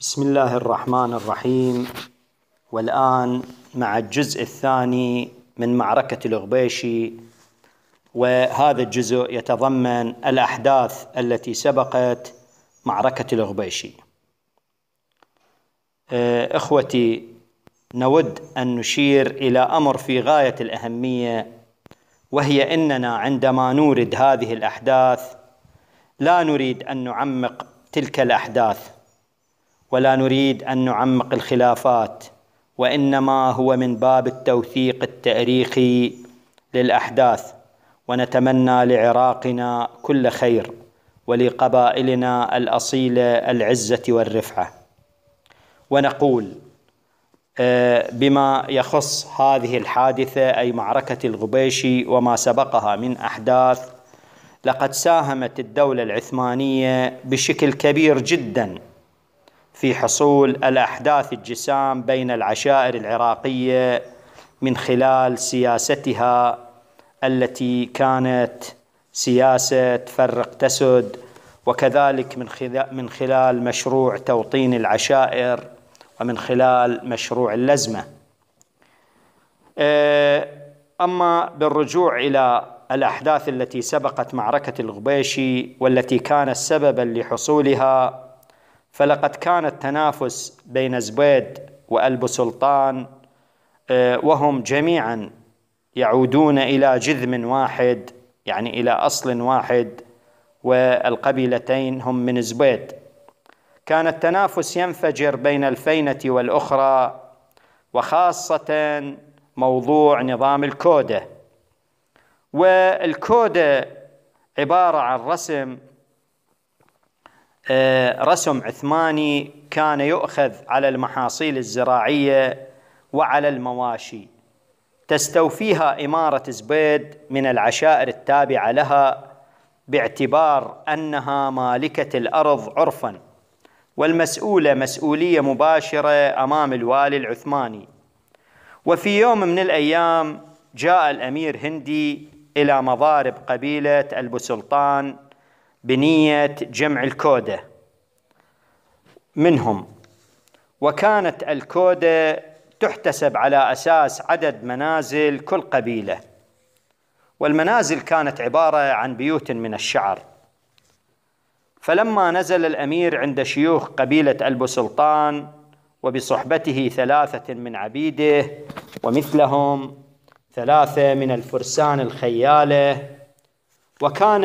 بسم الله الرحمن الرحيم والآن مع الجزء الثاني من معركة الغبيشي وهذا الجزء يتضمن الأحداث التي سبقت معركة الغبيشي آه، إخوتي نود أن نشير إلى أمر في غاية الأهمية وهي أننا عندما نورد هذه الأحداث لا نريد أن نعمق تلك الأحداث ولا نريد ان نعمق الخلافات وانما هو من باب التوثيق التاريخي للاحداث ونتمنى لعراقنا كل خير ولقبائلنا الاصيله العزه والرفعه ونقول آه، بما يخص هذه الحادثه اي معركه الغبيشي وما سبقها من احداث لقد ساهمت الدوله العثمانيه بشكل كبير جدا في حصول الاحداث الجسام بين العشائر العراقيه من خلال سياستها التي كانت سياسه فرق تسد وكذلك من من خلال مشروع توطين العشائر ومن خلال مشروع اللزمه. آه، اما بالرجوع الى الاحداث التي سبقت معركه الغبيشي والتي كانت سببا لحصولها فلقد كان التنافس بين زبيد وألب سلطان آه، وهم جميعا يعودون إلى جذم واحد يعني إلى أصل واحد والقبيلتين هم من زبيد كان التنافس ينفجر بين الفينة والأخرى وخاصة موضوع نظام الكودة والكودة عبارة عن رسم آه، رسم عثماني كان يؤخذ على المحاصيل الزراعية وعلى المواشي تستوفيها إمارة زبيد من العشائر التابعة لها باعتبار أنها مالكة الأرض عرفا والمسؤولة مسؤولية مباشرة أمام الوالي العثماني وفي يوم من الأيام جاء الأمير هندي إلى مضارب قبيلة البسلطان بنية جمع الكودة منهم وكانت الكودة تحتسب على أساس عدد منازل كل قبيلة والمنازل كانت عبارة عن بيوت من الشعر فلما نزل الأمير عند شيوخ قبيلة ألبو سلطان وبصحبته ثلاثة من عبيده ومثلهم ثلاثة من الفرسان الخيالة وكان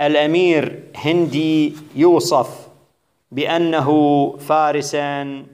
الامير هندي يوصف بانه فارسا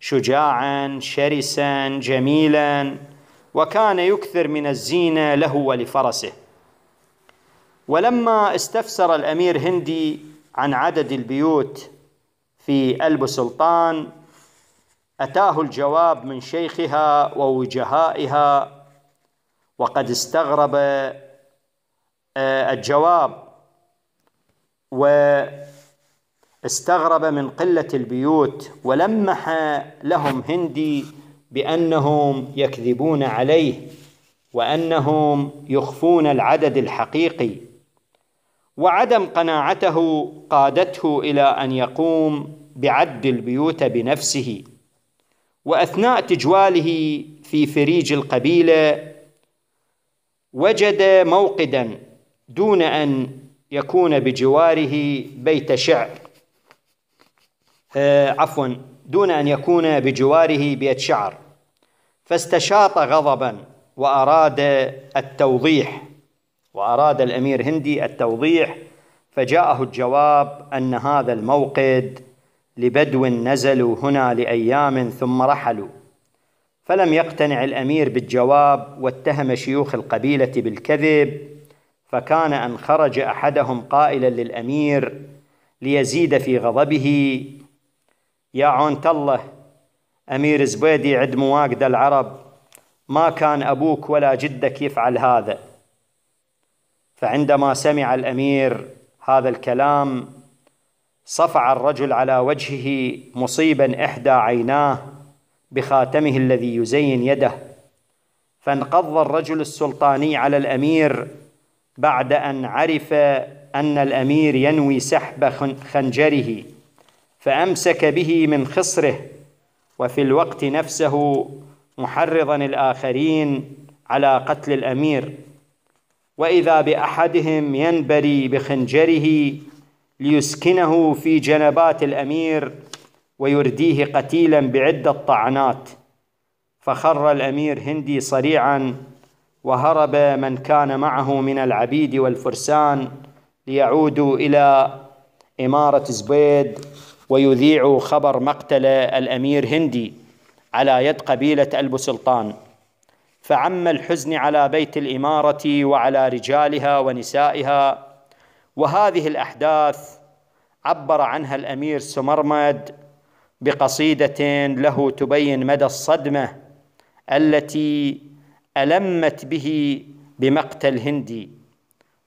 شجاعا شرسا جميلا وكان يكثر من الزينه له ولفرسه ولما استفسر الامير هندي عن عدد البيوت في البسلطان اتاه الجواب من شيخها ووجهائها وقد استغرب آه، الجواب واستغرب من قلة البيوت ولمح لهم هندي بأنهم يكذبون عليه وأنهم يخفون العدد الحقيقي وعدم قناعته قادته إلى أن يقوم بعد البيوت بنفسه وأثناء تجواله في فريج القبيلة وجد موقدا دون أن يكون بجواره بيت شعر آه، عفوا دون أن يكون بجواره بيت شعر فاستشاط غضبا وأراد التوضيح وأراد الأمير هندي التوضيح فجاءه الجواب أن هذا الموقد لبدو نزلوا هنا لأيام ثم رحلوا فلم يقتنع الأمير بالجواب واتهم شيوخ القبيلة بالكذب فكان أن خرج أحدهم قائلا للأمير ليزيد في غضبه يا عونت الله أمير زبيدي عد مواقد العرب ما كان أبوك ولا جدك يفعل هذا فعندما سمع الأمير هذا الكلام صفع الرجل على وجهه مصيبا إحدى عيناه بخاتمه الذي يزين يده فانقض الرجل السلطاني على الأمير بعد أن عرف أن الأمير ينوي سحب خنجره فأمسك به من خصره وفي الوقت نفسه محرضا الآخرين على قتل الأمير وإذا بأحدهم ينبري بخنجره ليسكنه في جنبات الأمير ويرديه قتيلا بعدة طعنات فخر الأمير هندي صريعا وهرب من كان معه من العبيد والفرسان ليعودوا إلى إمارة زبيد ويذيعوا خبر مقتل الأمير هندي على يد قبيلة ألب سلطان فعم الحزن على بيت الإمارة وعلى رجالها ونسائها وهذه الأحداث عبر عنها الأمير سمرمد بقصيدة له تبين مدى الصدمة التي ألمت به بمقتل هندي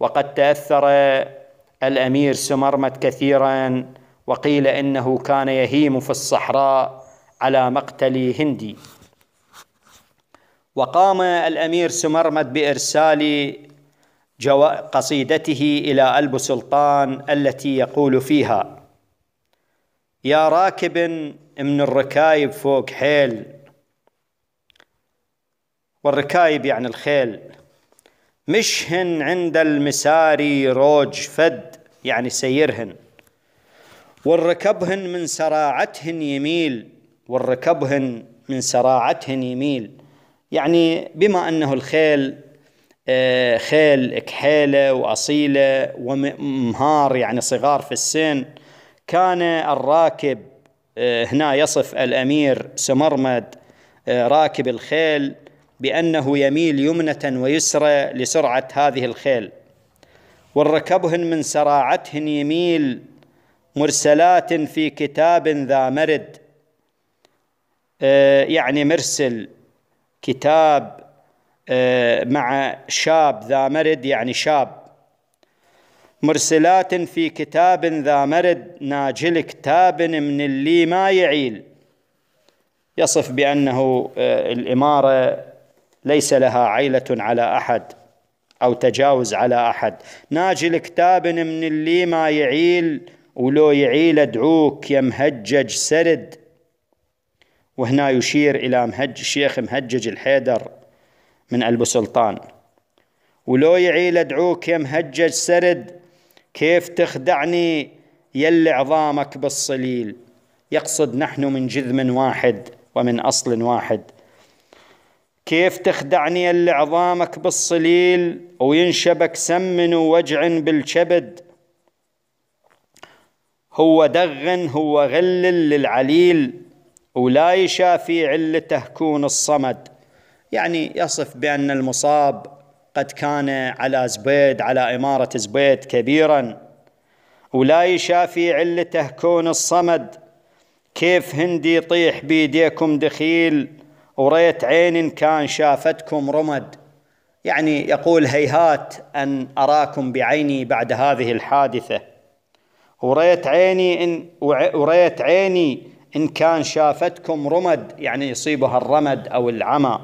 وقد تأثر الأمير سمرمت كثيرا وقيل إنه كان يهيم في الصحراء على مقتل هندي وقام الأمير سمرمد بإرسال قصيدته إلى ألب سلطان التي يقول فيها يا راكب من الركايب فوق حيل والركايب يعني الخيل مشهن عند المساري روج فد يعني سيرهن والركبهن من سراعتهن يميل والركبهن من سراعتهن يميل يعني بما أنه الخيل آه، خيل كحيلة وأصيلة ومهار يعني صغار في السن كان الراكب آه، هنا يصف الأمير سمرمد آه، راكب الخيل بأنه يميل يمنة ويسرى لسرعة هذه الخيل والركبهن من سراعتهن يميل مرسلات في كتاب ذا مرد آه، يعني مرسل كتاب آه، مع شاب ذا مرد يعني شاب مرسلات في كتاب ذا مرد ناجل كتاب من اللي ما يعيل يصف بأنه آه، الإمارة ليس لها عيلة على أحد أو تجاوز على أحد ناجي الكتاب من اللي ما يعيل ولو يعيل أدعوك يا مهجج سرد وهنا يشير إلى مهج شيخ مهجج الحيدر من سلطان ولو يعيل أدعوك يا مهجج سرد كيف تخدعني يلي عظامك بالصليل يقصد نحن من جذم واحد ومن أصل واحد كيف تخدعني اللي عظامك بالصليل وينشبك سمن ووجع بالكبد هو دغن هو غلل للعليل ولا يشافي علته كون الصمد يعني يصف بأن المصاب قد كان على زبيد على إمارة زبيد كبيرا ولا يشافي علته كون الصمد كيف هندي يطيح بيديكم دخيل وريت عين كان شافتكم رمد يعني يقول هيهات أن أراكم بعيني بعد هذه الحادثة وريت عيني إن وريت عيني إن كان شافتكم رمد يعني يصيبها الرمد أو العمى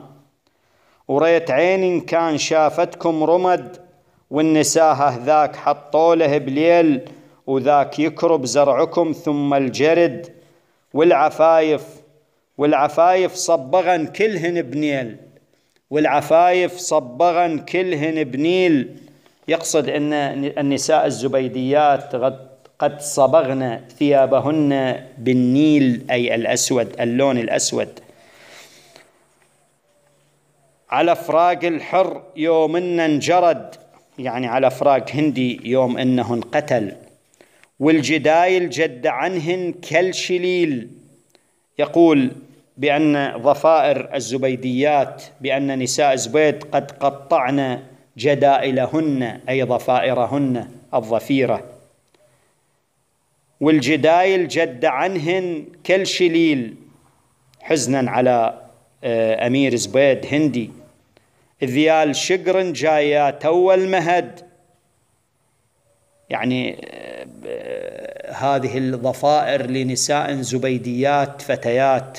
وريت عيني إن كان شافتكم رمد والنساهة ذاك حطوله بليل وذاك يكرب زرعكم ثم الجرد والعفايف والعفايف صبغن كلهن بنيل والعفايف صبغن كلهن بنيل يقصد أن النساء الزبيديات قد صبغن ثيابهن بالنيل أي الأسود اللون الأسود على فراق الحر يوم إن انجرد يعني على فراق هندي يوم إنه انقتل والجدايل جد عنهن كالشليل يقول بأن ظفائر الزبيديات بأن نساء زبيد قد قطعن جدائلهن أي ظفائرهن الظفيرة والجدايل جد عنهن كل شليل حزنا على آه، أمير زبيد هندي ذيال شقر جايا تو المهد يعني آه، آه، هذه الضفائر لنساء زبيديات فتيات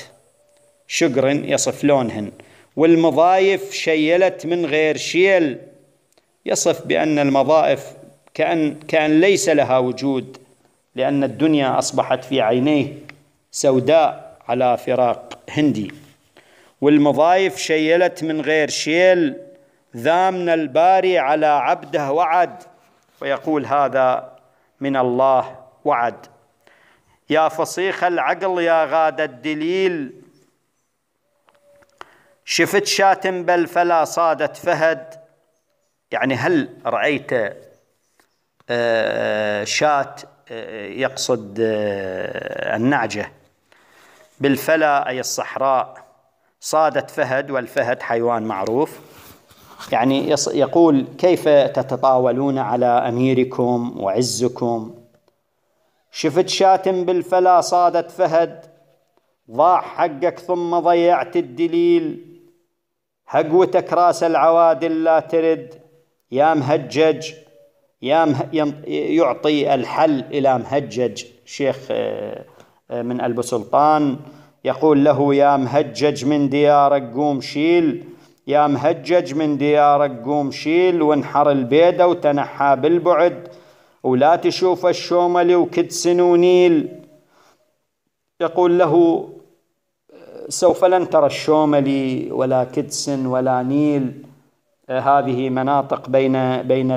شقر يصف لونهن والمضايف شيلت من غير شيل يصف بأن المضائف كأن, كأن ليس لها وجود لأن الدنيا أصبحت في عينيه سوداء على فراق هندي والمضايف شيلت من غير شيل ذامن الباري على عبده وعد ويقول هذا من الله وعد يا فصيخ العقل يا غاد الدليل شفت شاتم بل فلا صادت فهد يعني هل رأيت آه، شات آه، يقصد آه، النعجة بالفلا أي الصحراء صادت فهد والفهد حيوان معروف يعني يقول كيف تتطاولون على أميركم وعزكم شفت شاتم بالفلا صادت فهد ضاع حقك ثم ضيعت الدليل هقوتك راس العوادل لا ترد يا مهجج يا مه... يعطي الحل إلى مهجج شيخ آه، آه، من سلطان يقول له يا مهجج من ديارك قوم شيل يا مهجج من ديارك قوم شيل وانحر البيدة وتنحى بالبعد ولا تشوف الشوملي وكد سنونيل يقول له سوف لن ترى الشوملي ولا كدسن ولا نيل آه، هذه مناطق بين بين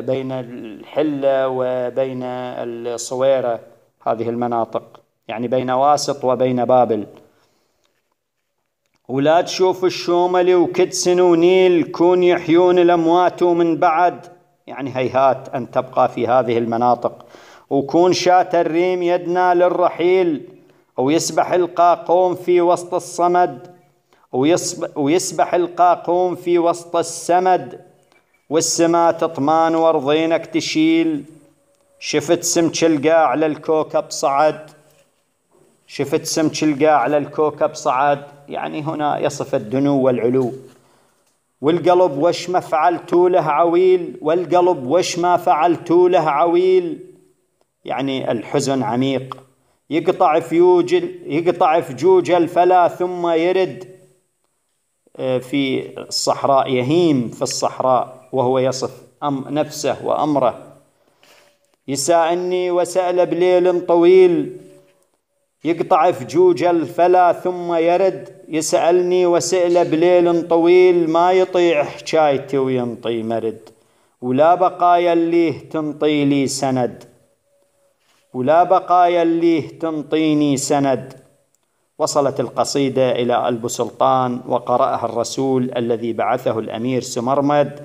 بين الحله وبين الصويره هذه المناطق يعني بين واسط وبين بابل ولا تشوف الشوملي وكدسن ونيل كون يحيون الاموات من بعد يعني هيهات ان تبقى في هذه المناطق وكون شات الريم يدنا للرحيل أو يسبح القاقوم في وسط الصمد ويسبح القاقوم في وسط السمد والسماء تطمان وارضينك تشيل شفت سمك القاع للكوكب صعد شفت سمك القاع للكوكب صعد يعني هنا يصف الدنو والعلو والقلب وش ما فعلت له عويل والقلب وش ما فعلت له عويل يعني الحزن عميق يقطع فيوج يقطع فجوج الفلا ثم يرد آه، في الصحراء يهيم في الصحراء وهو يصف أم نفسه وأمره يسألني وسأل بليل طويل يقطع فجوج الفلا ثم يرد يسألني وسأل بليل طويل ما يطيع حكايتي وينطي مرد ولا بقايا اللي تنطي لي سند ولا بقايا اللي تنطيني سند وصلت القصيدة إلى سلطان وقرأها الرسول الذي بعثه الأمير سمرمد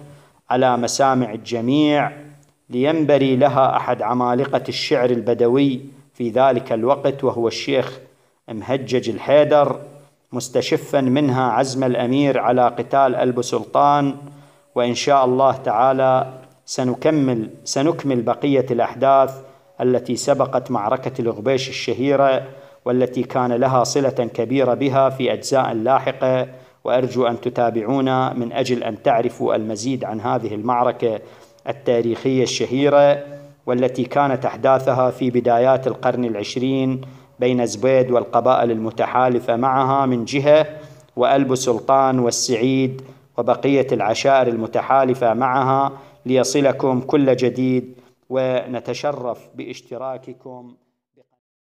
على مسامع الجميع لينبري لها أحد عمالقة الشعر البدوي في ذلك الوقت وهو الشيخ مهجج الحيدر مستشفا منها عزم الأمير على قتال سلطان وإن شاء الله تعالى سنكمل سنكمل بقية الأحداث التي سبقت معركة الغبيش الشهيرة والتي كان لها صلة كبيرة بها في أجزاء لاحقة وأرجو أن تتابعونا من أجل أن تعرفوا المزيد عن هذه المعركة التاريخية الشهيرة والتي كانت أحداثها في بدايات القرن العشرين بين زبيد والقبائل المتحالفة معها من جهة وألب سلطان والسعيد وبقية العشائر المتحالفة معها ليصلكم كل جديد ونتشرف باشتراككم